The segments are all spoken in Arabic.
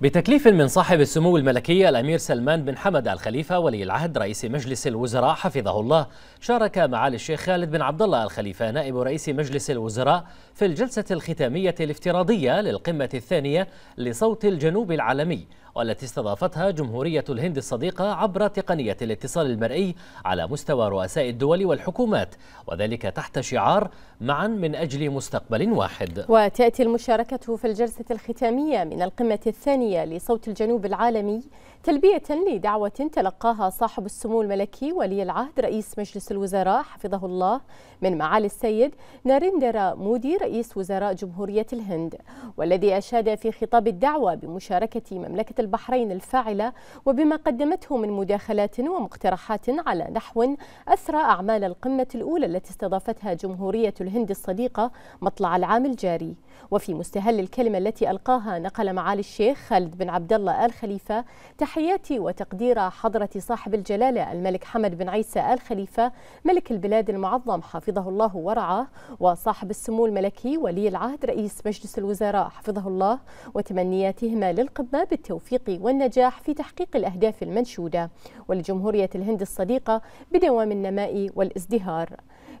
بتكليف من صاحب السمو الملكية الأمير سلمان بن حمد الخليفة ولي العهد رئيس مجلس الوزراء حفظه الله شارك معالي الشيخ خالد بن عبد الله الخليفة نائب رئيس مجلس الوزراء في الجلسة الختامية الافتراضية للقمة الثانية لصوت الجنوب العالمي والتي استضافتها جمهورية الهند الصديقة عبر تقنية الاتصال المرئي على مستوى رؤساء الدول والحكومات وذلك تحت شعار معا من أجل مستقبل واحد وتأتي المشاركة في الجلسة الختامية من القمة الثانية لصوت الجنوب العالمي تلبية لدعوة تلقاها صاحب السمو الملكي ولي العهد رئيس مجلس الوزراء حفظه الله من معالي السيد ناريندرا مودي رئيس وزراء جمهورية الهند والذي أشاد في خطاب الدعوة بمشاركة مملكة البحرين الفاعلة وبما قدمته من مداخلات ومقترحات على نحو أثرى أعمال القمة الأولى التي استضافتها جمهورية الهند الصديقة مطلع العام الجاري وفي مستهل الكلمة التي ألقاها نقل معالي الشيخ خالد بن عبد الله آل خليفة تحياتي وتقدير حضرة صاحب الجلالة الملك حمد بن عيسى آل خليفة ملك البلاد المعظم حفظه الله ورعاه وصاحب السمو الملكي ولي العهد رئيس مجلس الوزراء حفظه الله وتمنياتهما للقمة بالتوفيق التوفيق والنجاح في تحقيق الأهداف المنشودة ولجمهورية الهند الصديقة بدوام النماء والازدهار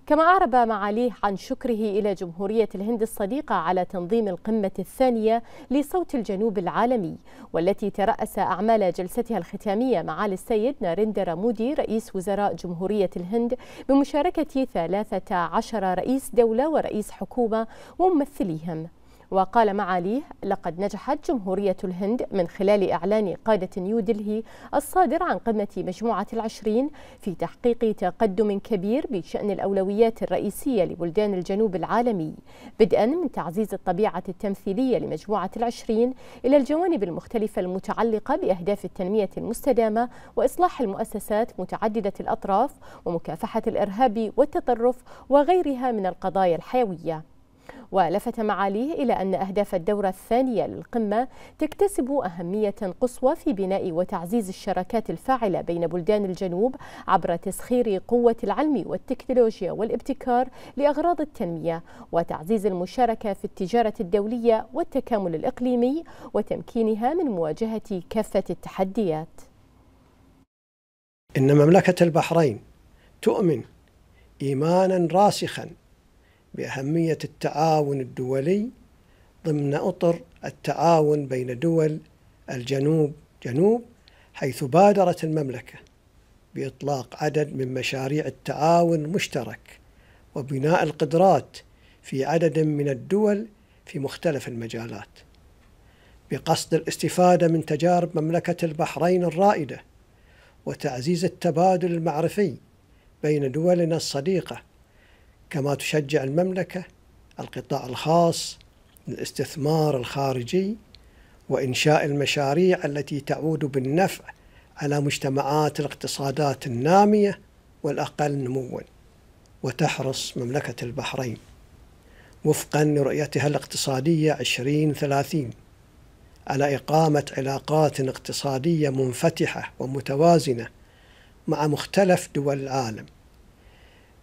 كما أعرب معاليه عن شكره إلى جمهورية الهند الصديقة على تنظيم القمة الثانية لصوت الجنوب العالمي والتي ترأس أعمال جلستها الختامية معالي السيد ناريندرا مودي رئيس وزراء جمهورية الهند بمشاركة 13 رئيس دولة ورئيس حكومة وممثليهم وقال معاليه لقد نجحت جمهورية الهند من خلال إعلان قادة نيو دلهي الصادر عن قمة مجموعة العشرين في تحقيق تقدم كبير بشأن الأولويات الرئيسية لبلدان الجنوب العالمي بدءا من تعزيز الطبيعة التمثيلية لمجموعة العشرين إلى الجوانب المختلفة المتعلقة بأهداف التنمية المستدامة وإصلاح المؤسسات متعددة الأطراف ومكافحة الإرهاب والتطرف وغيرها من القضايا الحيوية ولفت معاليه إلى أن أهداف الدورة الثانية للقمة تكتسب أهمية قصوى في بناء وتعزيز الشراكات الفاعلة بين بلدان الجنوب عبر تسخير قوة العلم والتكنولوجيا والابتكار لأغراض التنمية وتعزيز المشاركة في التجارة الدولية والتكامل الإقليمي وتمكينها من مواجهة كافة التحديات إن مملكة البحرين تؤمن إيمانا راسخا بأهمية التعاون الدولي ضمن أطر التعاون بين دول الجنوب جنوب حيث بادرت المملكة بإطلاق عدد من مشاريع التعاون المشترك وبناء القدرات في عدد من الدول في مختلف المجالات بقصد الاستفادة من تجارب مملكة البحرين الرائدة وتعزيز التبادل المعرفي بين دولنا الصديقه كما تشجع المملكة القطاع الخاص الاستثمار الخارجي وإنشاء المشاريع التي تعود بالنفع على مجتمعات الاقتصادات النامية والأقل نموا وتحرص مملكة البحرين وفقا لرؤيتها الاقتصادية 2030 على إقامة علاقات اقتصادية منفتحة ومتوازنة مع مختلف دول العالم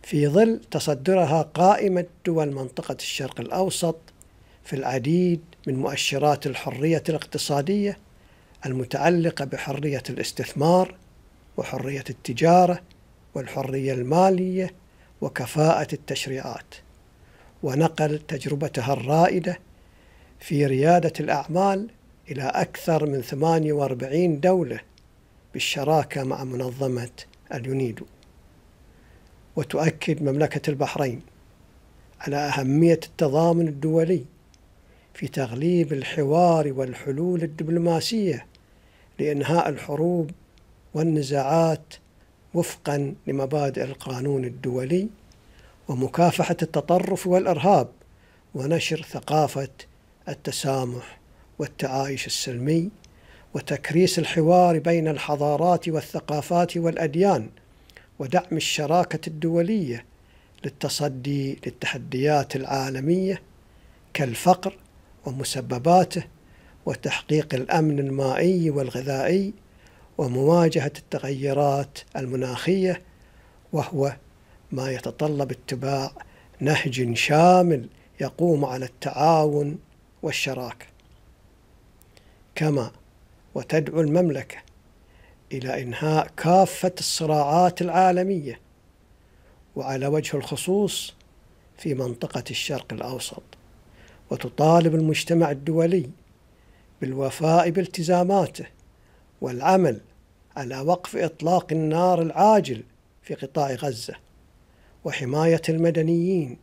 في ظل تصدرها قائمة دول منطقة الشرق الأوسط في العديد من مؤشرات الحرية الاقتصادية المتعلقة بحرية الاستثمار وحرية التجارة والحرية المالية وكفاءة التشريعات ونقل تجربتها الرائدة في ريادة الأعمال إلى أكثر من 48 دولة بالشراكة مع منظمة اليونيدو وتؤكد مملكة البحرين على أهمية التضامن الدولي في تغليب الحوار والحلول الدبلوماسية لإنهاء الحروب والنزاعات وفقا لمبادئ القانون الدولي ومكافحة التطرف والإرهاب ونشر ثقافة التسامح والتعايش السلمي وتكريس الحوار بين الحضارات والثقافات والأديان ودعم الشراكة الدولية للتصدي للتحديات العالمية كالفقر ومسبباته وتحقيق الأمن المائي والغذائي ومواجهة التغيرات المناخية وهو ما يتطلب اتباع نهج شامل يقوم على التعاون والشراكة كما وتدعو المملكة إلى إنهاء كافة الصراعات العالمية وعلى وجه الخصوص في منطقة الشرق الأوسط وتطالب المجتمع الدولي بالوفاء بالتزاماته والعمل على وقف إطلاق النار العاجل في قطاع غزة وحماية المدنيين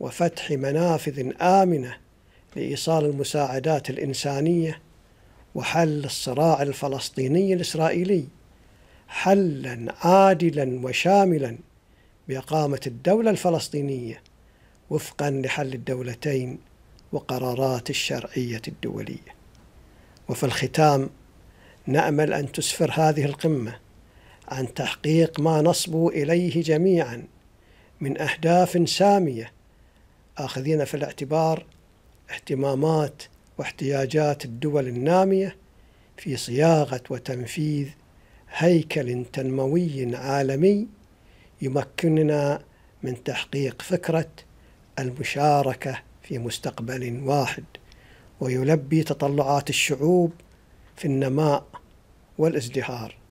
وفتح منافذ آمنة لإيصال المساعدات الإنسانية وحل الصراع الفلسطيني الإسرائيلي حلا عادلا وشاملا بإقامة الدولة الفلسطينية وفقا لحل الدولتين وقرارات الشرعية الدولية وفي الختام نأمل أن تسفر هذه القمة عن تحقيق ما نصبو إليه جميعا من أهداف سامية آخذين في الاعتبار اهتمامات واحتياجات الدول النامية في صياغة وتنفيذ هيكل تنموي عالمي يمكننا من تحقيق فكرة المشاركة في مستقبل واحد ويلبي تطلعات الشعوب في النماء والازدهار